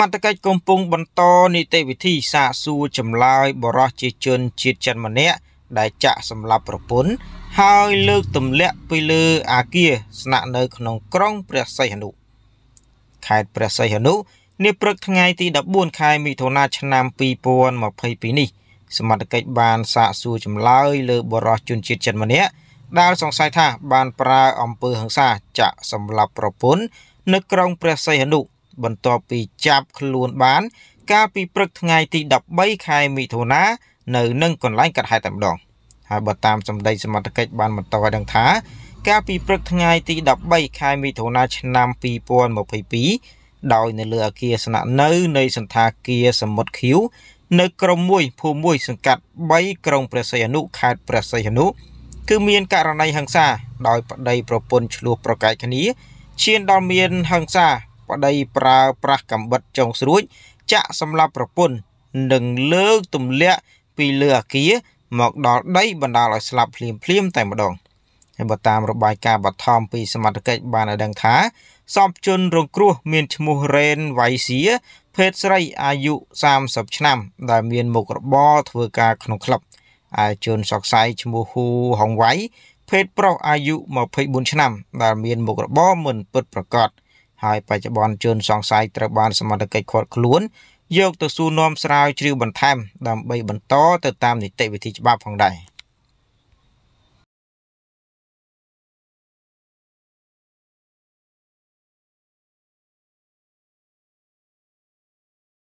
បត្តកិច្ចកំពុងបន្តនីតិវិធីសាកសួរចម្លើយបរិះជាជនជាតិចិនម្នាក់ដែលចាក់សម្លាប់ប្រពន្ធហើយលើកទម្លាក់ពីលើអាគារស្នាក់នៅក្នុងក្រុងព្រះសីហនុខេត្តព្រះសីហនុនាព្រឹកថ្ងៃទី14ខែមិថុនាឆ្នាំ2022នេះសមត្ថកិច្ចបានសាកសួរចម្លើយលើបរិះជនជាតិចិនម្នាក់ដែលសង្ស័យថាបានប្រើអំពើហិង្សាចាក់សម្លាប់ប្រពន្ធនៅក្រុងព្រះសីហនុបន្ទាប់ពីចាប់ខ្លួនបាន កាលពីព្រឹកថ្ងៃទី13ខែមិថុនានៅនឹងកន្លែងកាត់ហេតុតែម្ដងហើយបើតាមសម្ដីសមត្ថកិច្ចបានបន្តឲ្យដឹងថាកាលពីព្រឹកថ្ងៃទី13ខែមិថុនាឆ្នាំ2022ដោយនៅលើអគារស្នាក់នៅនៃសន្តាគារសមុទ្រឃីវនៅក្រុមមួយភូមិមួយសង្កាត់3ក្រុងព្រះសីហនុខេត្តព្រះសីហនុ គឺមានករណីហិង្សា ដោយប្តី ប្រពន្ធឈ្លោះប្រកែកគ្នាឈានដល់មានហិង្សាប្តីប្រើប្រាស់កំបិតចុងស្រួចចាក់សម្លាប់ប្រពន្ធនិងលើកទម្លាក់ពីលើអាគារមកដល់ដីបណ្ដាលឲ្យស្លាប់ភ្លាមភ្លាមតែម្ដងហើយបើតាមរបាយការណ៍បឋមពីសមត្ថកិច្ចបានឲ្យដឹងថាសពជនរងគ្រោះ មានឈ្មោះរ៉េនវៃសៀភេទស្រីអាយុ30ឆ្នាំដែលមានមុខរបរធ្វើការក្នុងក្លឹបឯជនសកសាយឈ្មោះហ៊ូហុងវៃភេទប្រុសអាយុ24ឆ្នាំដែលមានមុខរបរមិនពិតប្រាកដ។ហើយបច្ចុប្បន្នជនសង្ស័យត្រូវបាន សមត្ថកិច្ចឃាត់ខ្លួនយកទៅសួរនាំស្រាវជ្រាវបន្ថែមដើម្បីបន្តទៅតាមនីតិវិធីច្បាប់ផងដែរ។